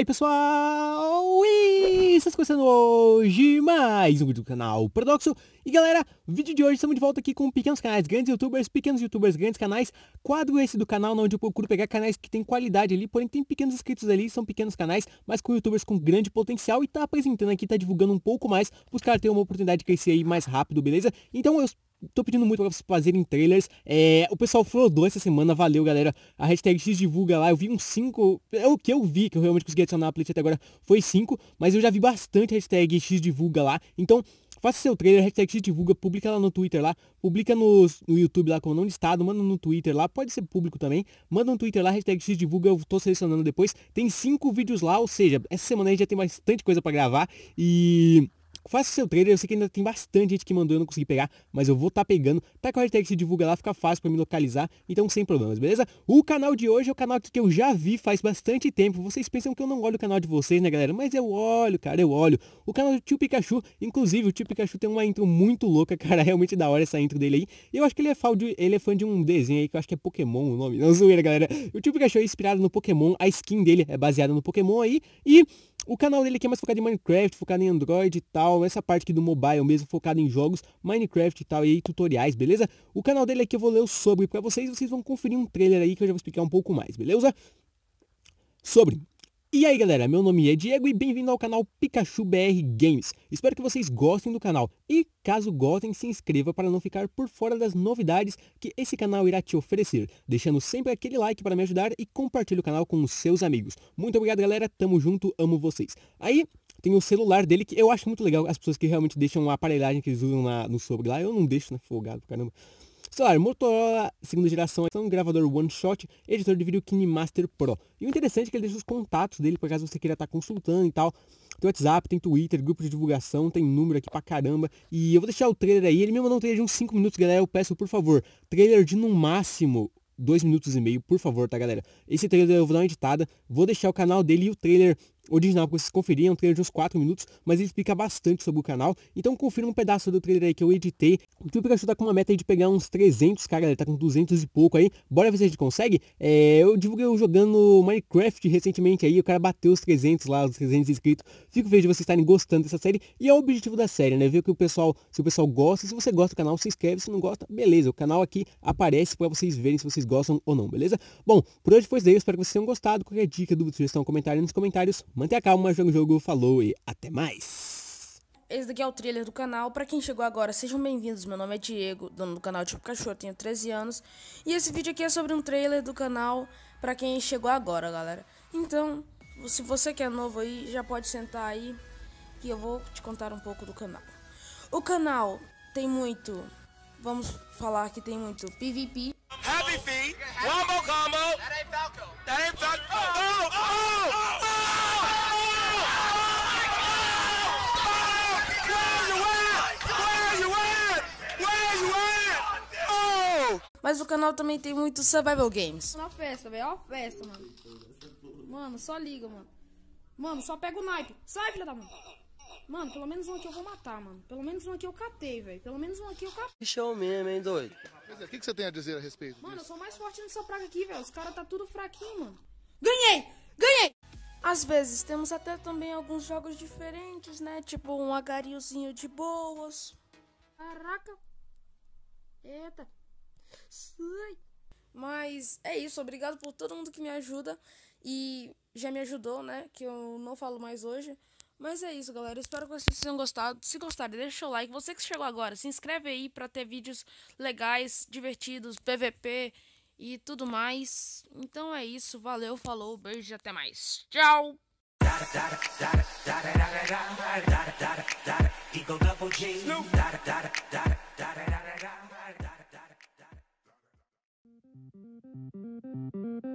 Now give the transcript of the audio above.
aí pessoal, Ui, estamos começando hoje mais um vídeo do canal Paradoxo E galera, vídeo de hoje estamos de volta aqui com pequenos canais, grandes youtubers, pequenos youtubers, grandes canais Quadro esse do canal onde eu procuro pegar canais que tem qualidade ali, porém tem pequenos inscritos ali, são pequenos canais Mas com youtubers com grande potencial e tá apresentando aqui, tá divulgando um pouco mais Os caras terem uma oportunidade de crescer aí mais rápido, beleza? Então eu tô pedindo muito pra vocês fazerem trailers. É, o pessoal flodou essa semana, valeu galera. A hashtag X divulga lá, eu vi uns 5. É o que eu vi, que eu realmente consegui adicionar a playlist até agora foi 5, mas eu já vi bastante hashtag X divulga lá. Então, faça seu trailer, hashtag X divulga, publica lá no Twitter lá, publica no, no YouTube lá com o nome de estado, manda no Twitter lá, pode ser público também, manda no Twitter lá, hashtag X divulga, eu tô selecionando depois. Tem cinco vídeos lá, ou seja, essa semana a gente já tem bastante coisa para gravar e Faça seu trailer, eu sei que ainda tem bastante gente que mandou, eu não consegui pegar, mas eu vou estar tá pegando. Tá com a hashtag se divulga lá, fica fácil para me localizar, então sem problemas, beleza? O canal de hoje é o canal que eu já vi faz bastante tempo. Vocês pensam que eu não olho o canal de vocês, né, galera? Mas eu olho, cara, eu olho. O canal do Tio Pikachu, inclusive, o Tio Pikachu tem uma intro muito louca, cara, é realmente da hora essa intro dele aí. Eu acho que ele é, fã de, ele é fã de um desenho aí que eu acho que é Pokémon o nome. Não zoeira, galera. O Tio Pikachu é inspirado no Pokémon, a skin dele é baseada no Pokémon aí e o canal dele aqui é mais focado em Minecraft, focado em Android e tal, essa parte aqui do mobile mesmo, focado em jogos, Minecraft e tal, e aí, tutoriais, beleza? O canal dele aqui eu vou ler sobre para vocês, vocês vão conferir um trailer aí que eu já vou explicar um pouco mais, beleza? Sobre e aí galera, meu nome é Diego e bem-vindo ao canal Pikachu BR Games. Espero que vocês gostem do canal e caso gostem, se inscreva para não ficar por fora das novidades que esse canal irá te oferecer, deixando sempre aquele like para me ajudar e compartilhe o canal com os seus amigos. Muito obrigado galera, tamo junto, amo vocês. Aí, tem o celular dele que eu acho muito legal, as pessoas que realmente deixam a aparelhagem que eles usam na, no sobre lá, eu não deixo, né, folgado, caramba. Claro, Motorola segunda geração, é um gravador One Shot, editor de vídeo KineMaster Pro. E o interessante é que ele deixa os contatos dele, por caso você queira estar tá consultando e tal. Tem WhatsApp, tem Twitter, grupo de divulgação, tem número aqui pra caramba. E eu vou deixar o trailer aí, ele me mandou um trailer de uns 5 minutos, galera, eu peço por favor. Trailer de no máximo 2 minutos e meio, por favor, tá galera? Esse trailer eu vou dar uma editada, vou deixar o canal dele e o trailer original que vocês conferiram, um trailer de uns 4 minutos, mas ele explica bastante sobre o canal, então confira um pedaço do trailer aí que eu editei, o o Pikachu tá com uma meta aí de pegar uns 300, cara, ele tá com 200 e pouco aí, bora ver se a gente consegue, é, eu divulguei eu jogando Minecraft recentemente aí, o cara bateu os 300 lá, os 300 inscritos, fico feliz de vocês estarem gostando dessa série, e é o objetivo da série, né, ver que o pessoal, se o pessoal gosta, se você gosta do canal, se inscreve, se não gosta, beleza, o canal aqui aparece para vocês verem se vocês gostam ou não, beleza? Bom, por hoje foi isso daí, espero que vocês tenham gostado, qualquer dica, dúvida, sugestão, comentário nos comentários, Manter a calma, Jogo Jogo falou e até mais! Esse daqui é o trailer do canal. Para quem chegou agora, sejam bem-vindos. Meu nome é Diego, dono do canal Tipo Cachorro, tenho 13 anos. E esse vídeo aqui é sobre um trailer do canal para quem chegou agora, galera. Então, se você que é novo aí, já pode sentar aí que eu vou te contar um pouco do canal. O canal tem muito, vamos falar que tem muito PVP. Happy Feet, Mas o canal também tem muito survival games. Uma festa, velho. Ó festa, mano. Mano, só liga, mano. Mano, só pega o naipe. Sai, filha da mãe. Mano, pelo menos um aqui eu vou matar, mano. Pelo menos um aqui eu catei, velho. Pelo menos um aqui eu catei. Show mesmo, hein, doido? É, o que, que você tem a dizer a respeito disso? Mano, eu sou mais forte nessa praga aqui, velho. Os caras tá tudo fraquinho, mano. Ganhei! Ganhei! Às vezes temos até também alguns jogos diferentes, né? Tipo um agariozinho de boas. Caraca! Eita! Mas é isso, obrigado por todo mundo que me ajuda e já me ajudou, né? Que eu não falo mais hoje. Mas é isso, galera. Espero que vocês tenham gostado. Se gostarem, deixa o like. Você que chegou agora, se inscreve aí para ter vídeos legais, divertidos, PVP e tudo mais. Então é isso. Valeu, falou, beijo e até mais. Tchau! Snoop. Thank you.